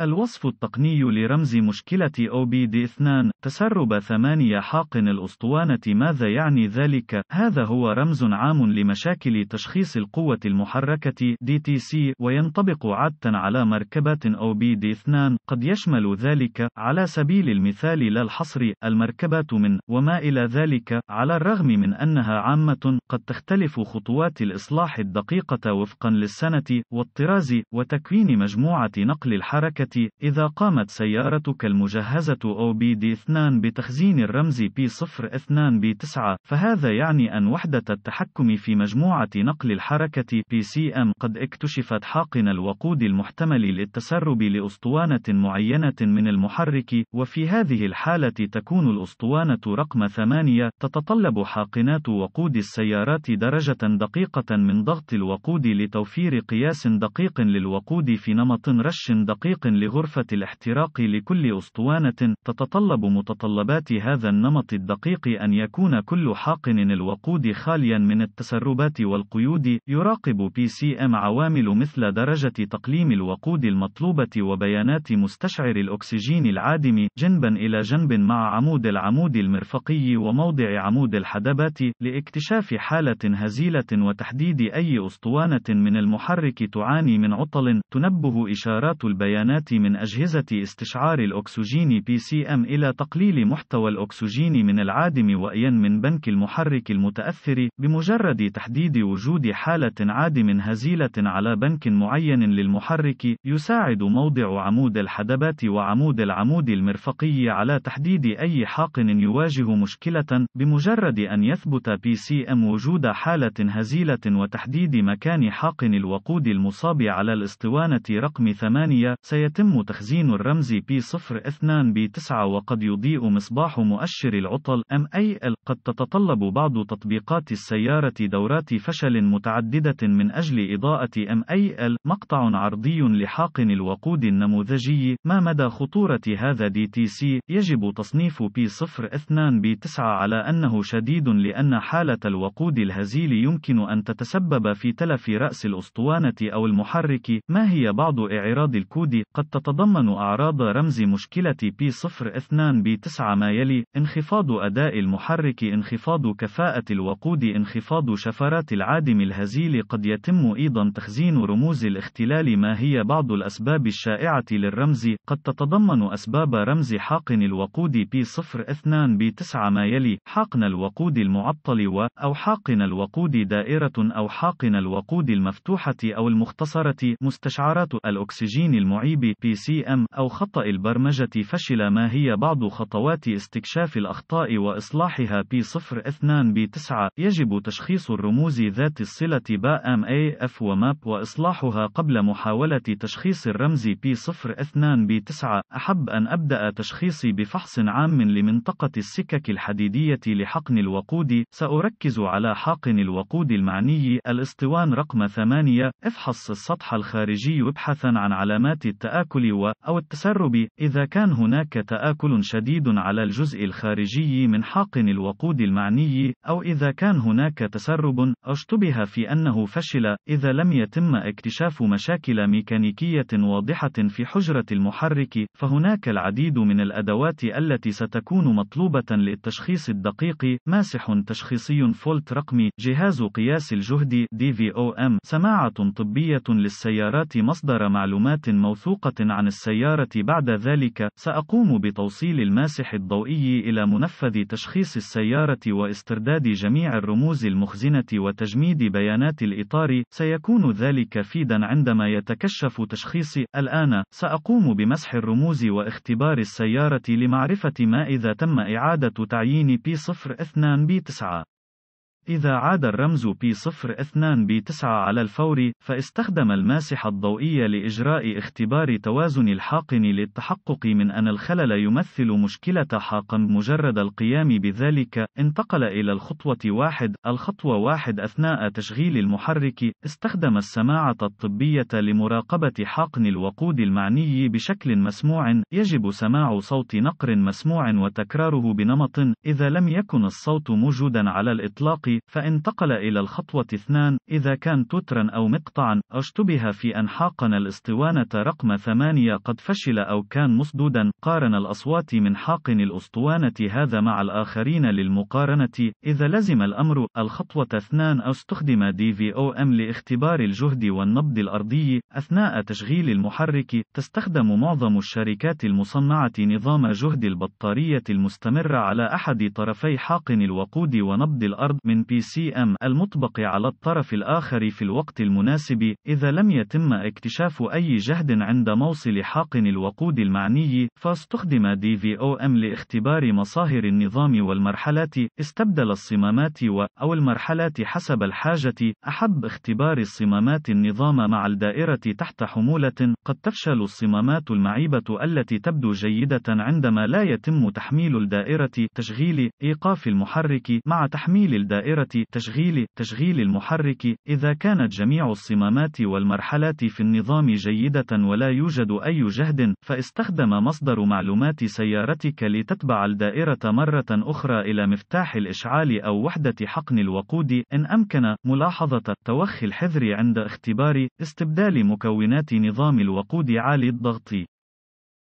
الوصف التقني لرمز مشكلة OBD2 تسرب ثمانية حاقن الأسطوانة ماذا يعني ذلك؟ هذا هو رمز عام لمشاكل تشخيص القوة المحركة DTC وينطبق عادة على مركبات OBD2 قد يشمل ذلك على سبيل المثال لا الحصر المركبات من وما إلى ذلك على الرغم من أنها عامة قد تختلف خطوات الإصلاح الدقيقة وفقا للسنة والطراز وتكوين مجموعة نقل الحركة إذا قامت سيارتك المجهزة OBD2 بتخزين الرمز P02B9 فهذا يعني أن وحدة التحكم في مجموعة نقل الحركة PCM قد اكتشفت حاقن الوقود المحتمل للتسرب لأسطوانة معينة من المحرك وفي هذه الحالة تكون الأسطوانة رقم 8 تتطلب حاقنات وقود السيارات درجة دقيقة من ضغط الوقود لتوفير قياس دقيق للوقود في نمط رش دقيق لغرفة الاحتراق لكل أسطوانة تتطلب متطلبات هذا النمط الدقيق أن يكون كل حاقن الوقود خاليا من التسربات والقيود يراقب بي سي ام عوامل مثل درجة تقليم الوقود المطلوبة وبيانات مستشعر الأكسجين العادم جنبا إلى جنب مع عمود العمود المرفقي وموضع عمود الحدبات لاكتشاف حالة هزيلة وتحديد أي أسطوانة من المحرك تعاني من عطل تنبه إشارات البيانات من أجهزة استشعار الأكسجين PCM إلى تقليل محتوى الأكسجين من العادم وإيا من بنك المحرك المتأثر بمجرد تحديد وجود حالة عادم هزيلة على بنك معين للمحرك يساعد موضع عمود الحدبات وعمود العمود المرفقي على تحديد أي حاقن يواجه مشكلة بمجرد أن يثبت PCM وجود حالة هزيلة وتحديد مكان حاقن الوقود المصاب على الاسطوانة رقم 8 سيتم يتم تخزين الرمز P02 B9 وقد يضيء مصباح مؤشر العطل MAL قد تتطلب بعض تطبيقات السيارة دورات فشل متعددة من أجل إضاءة MAL مقطع عرضي لحاقن الوقود النموذجي ما مدى خطورة هذا DTC يجب تصنيف P02 B9 على أنه شديد لأن حالة الوقود الهزيل يمكن أن تتسبب في تلف رأس الأسطوانة أو المحرك ما هي بعض إعراض الكود قد تتضمن أعراض رمز مشكلة P02 B9 ما يلي: انخفاض أداء المحرك، انخفاض كفاءة الوقود، انخفاض شفرات العادم الهزيل. قد يتم أيضًا تخزين رموز الاختلال. ما هي بعض الأسباب الشائعة للرمز؟ قد تتضمن أسباب رمز حاقن الوقود P02 B9 ما يلي: حاقن الوقود المعطل و أو حاقن الوقود دائرة أو حاقن الوقود المفتوحة أو المختصرة، مستشعرات الأكسجين المعيب بي سي ام أو خطأ البرمجة فشل ما هي بعض خطوات استكشاف الأخطاء وإصلاحها بي 02 بي 9 يجب تشخيص الرموز ذات الصلة با ام اي اف وماب وإصلاحها قبل محاولة تشخيص الرمز بي 02 بي 9 أحب أن أبدأ تشخيصي بفحص عام لمنطقة السكك الحديدية لحقن الوقود سأركز على حاقن الوقود المعني الاسطوان رقم 8 افحص السطح الخارجي وابحث عن علامات التأثير التآكل و أو التسرب إذا كان هناك تآكل شديد على الجزء الخارجي من حاقن الوقود المعني أو إذا كان هناك تسرب اشتبه في أنه فشل إذا لم يتم اكتشاف مشاكل ميكانيكية واضحة في حجرة المحرك فهناك العديد من الأدوات التي ستكون مطلوبة للتشخيص الدقيق ماسح تشخيصي فولت رقمي جهاز قياس الجهد DVOM سماعة طبية للسيارات مصدر معلومات موثوقة عن السيارة بعد ذلك، سأقوم بتوصيل الماسح الضوئي إلى منفذ تشخيص السيارة واسترداد جميع الرموز المخزنة وتجميد بيانات الإطار، سيكون ذلك فيدًا عندما يتكشف تشخيصي. الآن، سأقوم بمسح الرموز واختبار السيارة لمعرفة ما إذا تم إعادة تعيين P02 B9. إذا عاد الرمز P02 B9 على الفور، فاستخدم الماسحة الضوئية لإجراء اختبار توازن الحاقن للتحقق من أن الخلل يمثل مشكلة حاقن مجرد القيام بذلك، انتقل إلى الخطوة واحد. الخطوة واحد أثناء تشغيل المحرك، استخدم السماعة الطبية لمراقبة حاقن الوقود المعني بشكل مسموع، يجب سماع صوت نقر مسموع وتكراره بنمط، إذا لم يكن الصوت موجودًا على الإطلاق، فانتقل إلى الخطوة 2 إذا كان تترا أو مقطعا اشتبه في أن حاقن الاسطوانة رقم 8 قد فشل أو كان مصدودا قارن الأصوات من حاقن الأسطوانة هذا مع الآخرين للمقارنة إذا لزم الأمر الخطوة 2 أو استخدم دي في أو أم لاختبار الجهد والنبض الأرضي أثناء تشغيل المحرك تستخدم معظم الشركات المصنعة نظام جهد البطارية المستمر على أحد طرفي حاقن الوقود ونبض الأرض من PCM المطبق على الطرف الآخر في الوقت المناسب إذا لم يتم اكتشاف أي جهد عند موصل حاقن الوقود المعني فاستخدم DVOM لاختبار مصاهر النظام والمرحلات استبدل الصمامات و أو المرحلات حسب الحاجة أحب اختبار الصمامات النظام مع الدائرة تحت حمولة قد تفشل الصمامات المعيبة التي تبدو جيدة عندما لا يتم تحميل الدائرة تشغيل إيقاف المحرك مع تحميل الدائرة دائرة تشغيل تشغيل المحرك إذا كانت جميع الصمامات والمرحلات في النظام جيدة ولا يوجد أي جهد فاستخدم مصدر معلومات سيارتك لتتبع الدائرة مرة أخرى إلى مفتاح الإشعال أو وحدة حقن الوقود إن أمكن ملاحظة توخي الحذر عند اختبار استبدال مكونات نظام الوقود عالي الضغط